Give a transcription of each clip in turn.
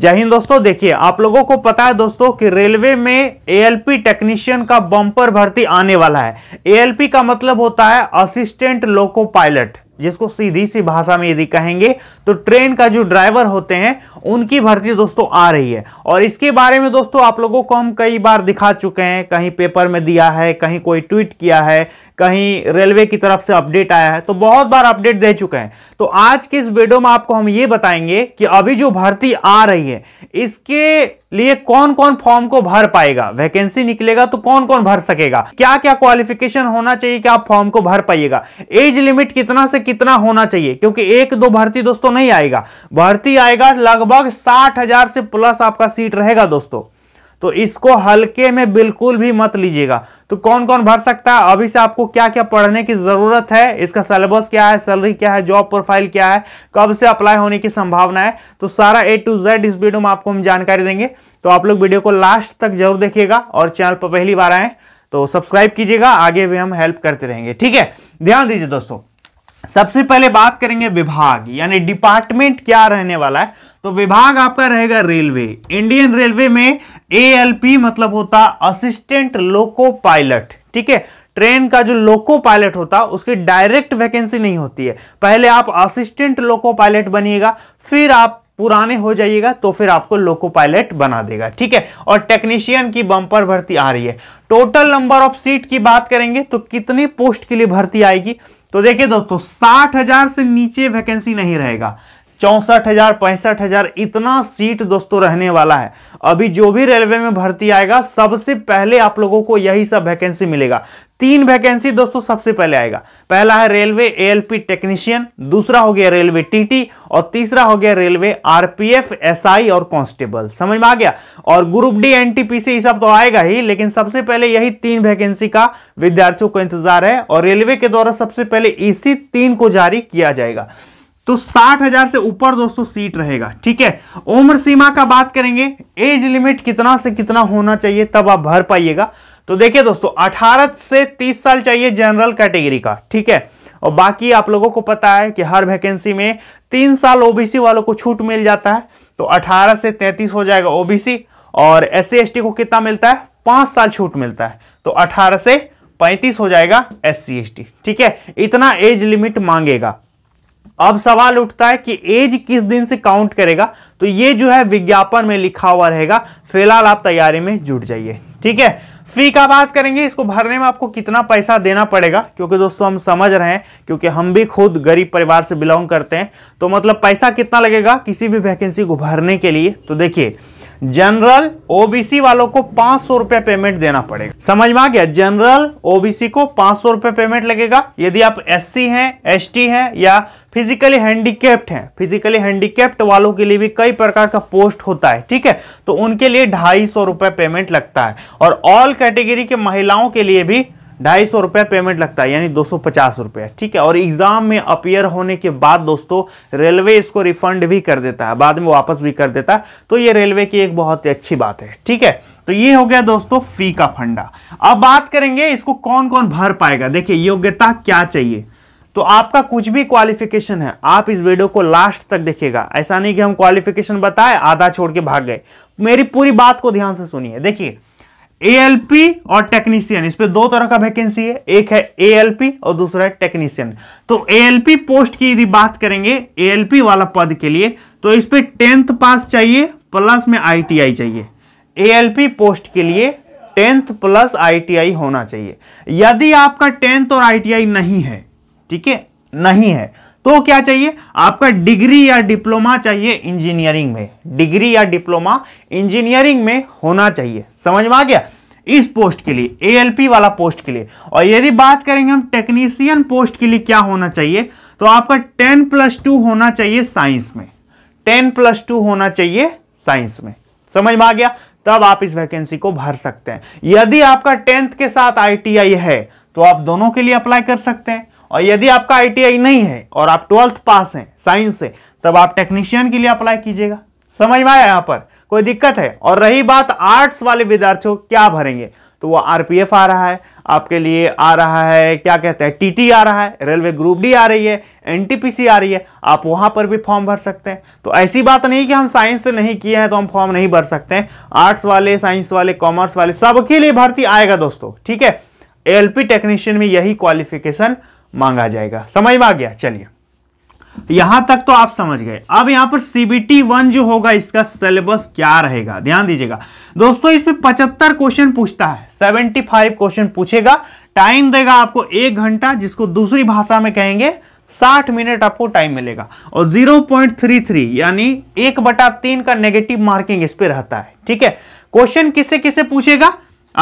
जय हिंद दोस्तों देखिए आप लोगों को पता है दोस्तों कि रेलवे में एएलपी टेक्नीशियन का बम्पर भर्ती आने वाला है एएलपी का मतलब होता है असिस्टेंट लोको पायलट जिसको सीधी सी भाषा में यदि कहेंगे तो ट्रेन का जो ड्राइवर होते हैं उनकी भर्ती दोस्तों आ रही है और इसके बारे में दोस्तों आप लोगों को हम कई बार दिखा चुके हैं कहीं पेपर में दिया है कहीं कोई ट्वीट किया है कहीं रेलवे की तरफ से अपडेट आया है तो बहुत बार अपडेट दे चुके हैं तो आज के इस वीडियो में आपको हम ये बताएंगे कि अभी जो भर्ती आ रही है इसके लिए कौन कौन फॉर्म को भर पाएगा वैकेंसी निकलेगा तो कौन कौन भर सकेगा क्या क्या क्वालिफिकेशन होना चाहिए कि आप फॉर्म को भर पाइएगा एज लिमिट कितना से कितना होना चाहिए क्योंकि एक दो भर्ती दोस्तों नहीं आएगा भर्ती आएगा लगभग साठ हजार से प्लस आपका सीट रहेगा दोस्तों तो इसको हल्के में बिल्कुल भी मत लीजिएगा तो कौन कौन भर सकता है अभी से आपको क्या क्या पढ़ने की ज़रूरत है इसका सिलेबस क्या है सैलरी क्या है जॉब प्रोफाइल क्या है कब से अप्लाई होने की संभावना है तो सारा ए टू जेड इस वीडियो में आपको हम जानकारी देंगे तो आप लोग वीडियो को लास्ट तक जरूर देखिएगा और चैनल पर पहली बार आए तो सब्सक्राइब कीजिएगा आगे भी हम हेल्प करते रहेंगे ठीक है ध्यान दीजिए दोस्तों सबसे पहले बात करेंगे विभाग यानी डिपार्टमेंट क्या रहने वाला है तो विभाग आपका रहेगा रेलवे इंडियन रेलवे में एएलपी मतलब होता असिस्टेंट लोको पायलट ठीक है ट्रेन का जो लोको पायलट होता है उसकी डायरेक्ट वैकेंसी नहीं होती है पहले आप असिस्टेंट लोको पायलट बनिएगा फिर आप पुराने हो जाइएगा तो फिर आपको लोको पायलट बना देगा ठीक है और टेक्नीशियन की बम्पर भर्ती आ रही है टोटल नंबर ऑफ सीट की बात करेंगे तो कितने पोस्ट के लिए भर्ती आएगी तो देखिए दोस्तों साठ हजार से नीचे वैकेंसी नहीं रहेगा चौंसठ हजार पैंसठ हजार इतना सीट दोस्तों रहने वाला है अभी जो भी रेलवे में भर्ती आएगा सबसे पहले आप लोगों को यही सब वैकेंसी मिलेगा तीन वैकेंसी दोस्तों सबसे पहले आएगा पहला है रेलवे एएलपी टेक्नीशियन दूसरा हो गया रेलवे टीटी और तीसरा हो गया रेलवे आरपीएफ एसआई और कांस्टेबल समझ में आ गया और ग्रुप डी एनटीपीसी सब तो आएगा ही लेकिन सबसे पहले यही तीन वैकेंसी का विद्यार्थियों को इंतजार है और रेलवे के द्वारा सबसे पहले इसी तीन को जारी किया जाएगा तो साठ हजार से ऊपर दोस्तों सीट रहेगा ठीक है उम्र सीमा का बात करेंगे एज लिमिट कितना से कितना होना चाहिए तब आप भर पाइएगा तो देखिए दोस्तों अठारह से तीस साल चाहिए जनरल कैटेगरी का ठीक है और बाकी आप लोगों को पता है कि हर वैकेंसी में तीन साल ओबीसी वालों को छूट मिल जाता है तो अठारह से तैंतीस हो जाएगा ओबीसी और एस सी को कितना मिलता है पांच साल छूट मिलता है तो अठारह से पैंतीस हो जाएगा एस सी ठीक है इतना एज लिमिट मांगेगा अब सवाल उठता है कि एज किस दिन से काउंट करेगा तो ये जो है विज्ञापन में लिखा हुआ रहेगा फिलहाल आप तैयारी में जुट जाइए ठीक है फी का बात करेंगे इसको भरने में आपको कितना पैसा देना पड़ेगा क्योंकि दोस्तों हम समझ रहे हैं क्योंकि हम भी खुद गरीब परिवार से बिलोंग करते हैं तो मतलब पैसा कितना लगेगा किसी भी वैकेंसी को भरने के लिए तो देखिए जनरल ओबीसी वालों को पांच सौ रुपया पेमेंट देना पड़ेगा समझ में आ गया जनरल ओबीसी को पांच सौ रुपया पेमेंट लगेगा यदि आप एससी हैं एसटी हैं या फिजिकली हैंडीकेप्ड हैं फिजिकली हैंडीकेप्ड वालों के लिए भी कई प्रकार का पोस्ट होता है ठीक है तो उनके लिए ढाई सौ रुपये पेमेंट लगता है और ऑल कैटेगरी के महिलाओं के लिए भी ढाई सौ रुपया पेमेंट लगता है यानी दो सौ पचास रुपया ठीक है और एग्ज़ाम में अपियर होने के बाद दोस्तों रेलवे इसको रिफंड भी कर देता है बाद में वापस भी कर देता है तो ये रेलवे की एक बहुत ही अच्छी बात है ठीक है तो ये हो गया दोस्तों फी का फंडा अब बात करेंगे इसको कौन कौन भर पाएगा देखिए योग्यता क्या चाहिए तो आपका कुछ भी क्वालिफिकेशन है आप इस वीडियो को लास्ट तक देखिएगा ऐसा नहीं कि हम क्वालिफिकेशन बताए आधा छोड़ के भाग गए मेरी पूरी बात को ध्यान से सुनिए देखिए एएलपी और टेक्नीशियन इस पर दो तरह का वैकेंसी है एक है एएलपी और दूसरा है टेक्नीशियन तो एएलपी पोस्ट की यदि बात करेंगे एएलपी वाला पद के लिए तो इस पर टेंथ पास चाहिए प्लस में आईटीआई चाहिए एएलपी पोस्ट के लिए टेंथ प्लस आईटीआई होना चाहिए यदि आपका टेंथ और आईटीआई नहीं है ठीक है नहीं है तो क्या चाहिए आपका डिग्री या डिप्लोमा चाहिए इंजीनियरिंग में डिग्री या डिप्लोमा इंजीनियरिंग में होना चाहिए समझ में आ गया इस पोस्ट के लिए ए वाला पोस्ट के लिए और यदि बात करेंगे हम टेक्नीशियन पोस्ट के लिए क्या होना चाहिए तो आपका टेन प्लस टू होना चाहिए साइंस में टेन प्लस टू होना चाहिए साइंस में समझ में आ गया तब आप इस वैकेंसी को भर सकते हैं यदि आपका टेंथ के साथ आई है तो आप दोनों के लिए अप्लाई कर सकते हैं और यदि आपका आईटीआई नहीं है और आप ट्वेल्थ पास हैं साइंस से तब आप टेक्नीशियन के लिए अप्लाई कीजिएगा समझ में आया यहाँ पर कोई दिक्कत है और रही बात आर्ट्स वाले विद्यार्थियों क्या भरेंगे तो वो आरपीएफ आ रहा है आपके लिए आ रहा है क्या कहते हैं टीटी आ रहा है रेलवे ग्रुप डी आ रही है एनटीपीसी आ रही है आप वहाँ पर भी फॉर्म भर सकते हैं तो ऐसी बात नहीं कि हम साइंस से नहीं किए हैं तो हम फॉर्म नहीं भर सकते हैं आर्ट्स वाले साइंस वाले कॉमर्स वाले सबके लिए भर्ती आएगा दोस्तों ठीक है एलपी टेक्नीशियन में यही क्वालिफिकेशन मांगा जाएगा समझ में आ गया चलिए तो यहां तक तो आप समझ गए अब यहां पर सीबीटी वन जो होगा इसका सिलेबस क्या रहेगा ध्यान दीजिएगा दोस्तों इसमें पचहत्तर क्वेश्चन पूछता है सेवेंटी फाइव क्वेश्चन पूछेगा टाइम देगा आपको एक घंटा जिसको दूसरी भाषा में कहेंगे साठ मिनट आपको टाइम मिलेगा और जीरो पॉइंट थ्री थ्री यानी एक बटा तीन का नेगेटिव मार्किंग इस पर रहता है ठीक है क्वेश्चन किसे किसे पूछेगा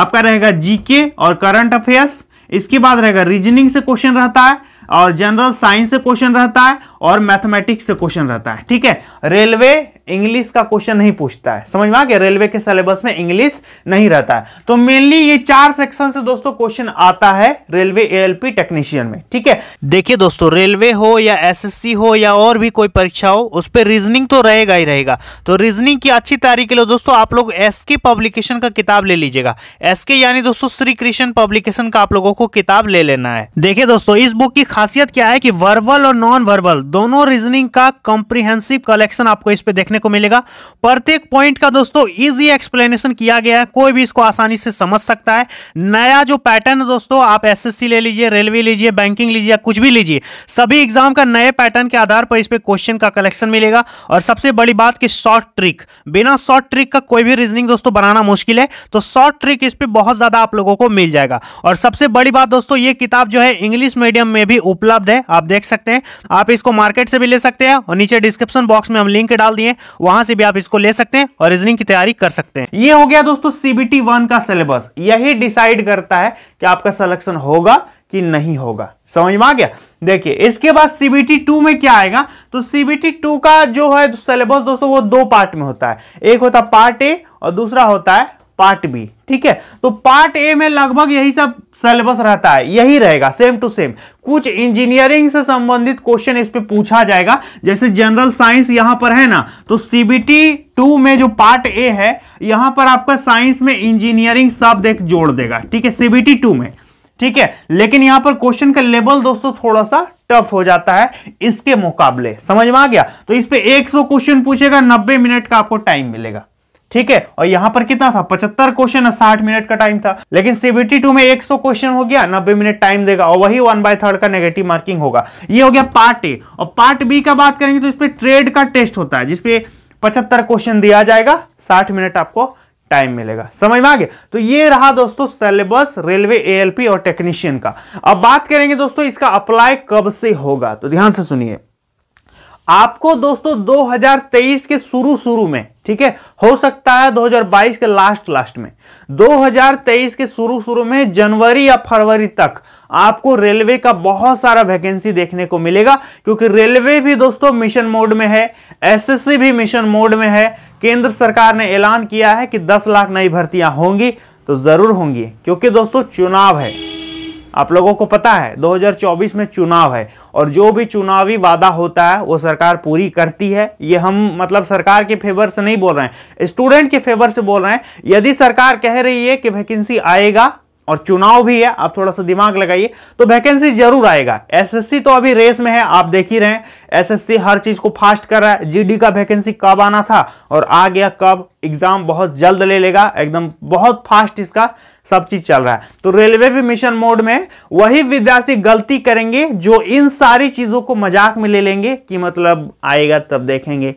आपका रहेगा जीके और करंट अफेयर्स इसके बाद रहेगा रीजनिंग से क्वेश्चन रहता है और जनरल साइंस से क्वेश्चन रहता है और मैथमेटिक्स से क्वेश्चन रहता है ठीक है रेलवे इंग्लिश का क्वेश्चन नहीं पूछता है समझ में आ गया रेलवे के सिलेबस में इंग्लिश नहीं रहता है तो मेनली ये चार सेक्शन से दोस्तों क्वेश्चन आता है रेलवे एएलपी टेक्नीशियन में ठीक है देखिए दोस्तों रेलवे हो या एसएससी हो या और भी कोई परीक्षा हो उस पर रीजनिंग तो रहेगा ही रहेगा तो रीजनिंग की अच्छी तैयारी के लिए दोस्तों आप लोग एस के पब्लिकेशन का किताब ले लीजिएगा एस के यानी दोस्तों श्री कृष्ण पब्लिकेशन का आप लोगों को किताब ले लेना है देखिए दोस्तों इस बुक की खासियत क्या है कि वर्बल और नॉन वर्बल दोनों रीजनिंग का कॉम्प्रिहेंसिव कलेक्शन आपको इस पे देखने को मिलेगा प्रत्येक पॉइंट का दोस्तों इजी एक्सप्लेनेशन किया गया है कोई भी इसको आसानी से समझ सकता है नया जो पैटर्न है दोस्तों आप एसएससी ले लीजिए रेलवे लीजिए बैंकिंग लीजिए कुछ भी लीजिए सभी एग्जाम का नए पैटर्न के आधार पर इस पर क्वेश्चन का कलेक्शन मिलेगा और सबसे बड़ी बात की शॉर्ट ट्रिक बिना शॉर्ट ट्रिक का कोई भी रीजनिंग दोस्तों बनाना मुश्किल है तो शॉर्ट ट्रिक इस पर बहुत ज्यादा आप लोगों को मिल जाएगा और सबसे बड़ी बात दोस्तों ये किताब जो है इंग्लिश मीडियम में भी उपलब्ध है आप देख सकते हैं आप इसको मार्केट से भी ले सकते हैं और नीचे डिस्क्रिप्शन बॉक्स में हम लिंक डाल दिए वहां से भी आप इसको ले सकते हैं और रीजनिंग की तैयारी कर सकते हैं ये हो गया दोस्तों सीबीटी वन का सिलेबस यही डिसाइड करता है कि आपका सिलेक्शन होगा कि नहीं होगा समझ में आ गया देखिए इसके बाद सीबीटी टू में क्या आएगा तो सीबीटी टू का जो है सिलेबस दोस्तों वो दो पार्ट में होता है एक होता है पार्ट ए और दूसरा होता है पार्ट बी ठीक है तो पार्ट ए में लगभग यही सब सिलेबस रहता है यही रहेगा सेम टू सेम कुछ इंजीनियरिंग से संबंधित क्वेश्चन इस पे पूछा जाएगा जैसे जनरल साइंस यहां पर है ना तो सीबीटी टू में जो पार्ट ए है यहां पर आपका साइंस में इंजीनियरिंग शब्द देख जोड़ देगा ठीक है सीबीटी टू में ठीक है लेकिन यहां पर क्वेश्चन का लेवल दोस्तों थोड़ा सा टफ हो जाता है इसके मुकाबले समझ में आ गया तो इस पर एक क्वेश्चन पूछेगा नब्बे मिनट का आपको टाइम मिलेगा ठीक है और यहां पर कितना था पचहत्तर क्वेश्चन साठ मिनट का टाइम था लेकिन सीबीटी टू में 100 क्वेश्चन हो गया नब्बे मिनट टाइम देगा और वही वन बाय थर्ड का नेगेटिव मार्किंग होगा ये हो गया पार्ट ए और पार्ट बी का बात करेंगे तो इसमें ट्रेड का टेस्ट होता है जिसपे पचहत्तर क्वेश्चन दिया जाएगा साठ मिनट आपको टाइम मिलेगा समझ में आगे तो ये रहा दोस्तों सिलेबस रेलवे एएलपी और टेक्नीशियन का अब बात करेंगे दोस्तों इसका अप्लाई कब से होगा तो ध्यान से सुनिए आपको दोस्तों 2023 के शुरू शुरू में ठीक है हो सकता है 2022 के लास्ट लास्ट में 2023 के शुरू शुरू में जनवरी या फरवरी तक आपको रेलवे का बहुत सारा वैकेंसी देखने को मिलेगा क्योंकि रेलवे भी दोस्तों मिशन मोड में है एसएससी भी मिशन मोड में है केंद्र सरकार ने ऐलान किया है कि 10 लाख नई भर्तियां होंगी तो जरूर होंगी क्योंकि दोस्तों चुनाव है आप लोगों को पता है 2024 में चुनाव है और जो भी चुनावी वादा होता है वो सरकार पूरी करती है ये हम मतलब सरकार के फेवर से नहीं बोल रहे हैं स्टूडेंट के फेवर से बोल रहे हैं यदि सरकार कह रही है कि वैकेंसी आएगा और चुनाव भी है आप थोड़ा सा दिमाग लगाइए तो वैकेंसी जरूर आएगा एसएससी तो अभी रेस में है आप देख ही रहे एस एसएससी हर चीज को फास्ट कर रहा है जीडी का वैकेंसी कब आना था और आ गया कब एग्जाम बहुत जल्द ले लेगा एकदम बहुत फास्ट इसका सब चीज चल रहा है तो रेलवे भी मिशन मोड में वही विद्यार्थी गलती करेंगे जो इन सारी चीजों को मजाक में ले लेंगे कि मतलब आएगा तब देखेंगे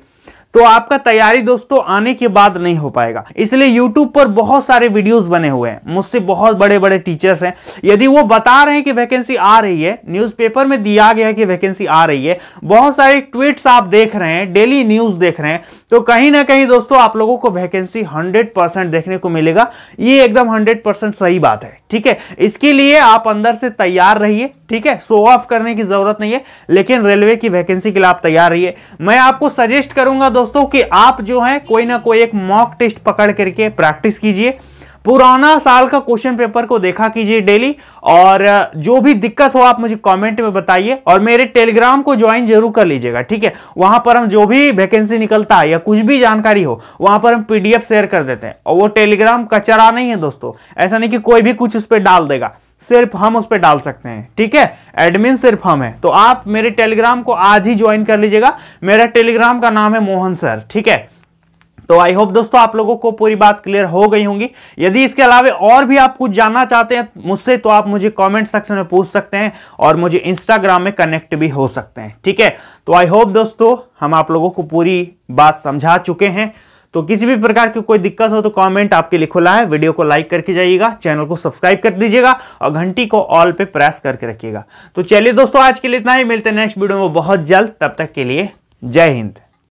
तो आपका तैयारी दोस्तों आने के बाद नहीं हो पाएगा इसलिए यूट्यूब पर बहुत सारे वीडियोज बने हुए हैं मुझसे बहुत बड़े बड़े टीचर्स हैं यदि वो बता रहे हैं कि वैकेंसी आ रही है न्यूज़पेपर में दिया गया है कि वैकेंसी आ रही है बहुत सारे ट्वीट्स आप देख रहे हैं डेली न्यूज़ देख रहे हैं तो कहीं ना कहीं दोस्तों आप लोगों को वैकेंसी 100% देखने को मिलेगा ये एकदम 100% सही बात है ठीक है इसके लिए आप अंदर से तैयार रहिए ठीक है शो ऑफ करने की जरूरत नहीं है लेकिन रेलवे की वैकेंसी के लिए आप तैयार रहिए मैं आपको सजेस्ट करूंगा दोस्तों कि आप जो है कोई ना कोई एक मॉक टेस्ट पकड़ करके प्रैक्टिस कीजिए पुराना साल का क्वेश्चन पेपर को देखा कीजिए डेली और जो भी दिक्कत हो आप मुझे कमेंट में बताइए और मेरे टेलीग्राम को ज्वाइन जरूर कर लीजिएगा ठीक है वहां पर हम जो भी वैकेंसी निकलता है या कुछ भी जानकारी हो वहां पर हम पीडीएफ शेयर कर देते हैं और वो टेलीग्राम कचरा नहीं है दोस्तों ऐसा नहीं कि कोई भी कुछ उस पर डाल देगा सिर्फ हम उस पर डाल सकते हैं ठीक है एडमिन सिर्फ हम है तो आप मेरे टेलीग्राम को आज ही ज्वाइन कर लीजिएगा मेरा टेलीग्राम का नाम है मोहन सर ठीक है तो आई होप दोस्तों आप लोगों को पूरी बात क्लियर हो गई होंगी यदि इसके अलावा और भी आप कुछ जानना चाहते हैं मुझसे तो आप मुझे कमेंट सेक्शन में पूछ सकते हैं और मुझे इंस्टाग्राम में कनेक्ट भी हो सकते हैं ठीक है तो आई होप दोस्तों हम आप लोगों को पूरी बात समझा चुके हैं तो किसी भी प्रकार की कोई दिक्कत हो तो कमेंट आपके लिए खुला है वीडियो को लाइक करके जाइएगा चैनल को सब्सक्राइब कर दीजिएगा और घंटी को ऑल पे प्रेस करके रखिएगा तो चलिए दोस्तों आज के लिए इतना ही मिलते हैं नेक्स्ट वीडियो में बहुत जल्द तब तक के लिए जय हिंद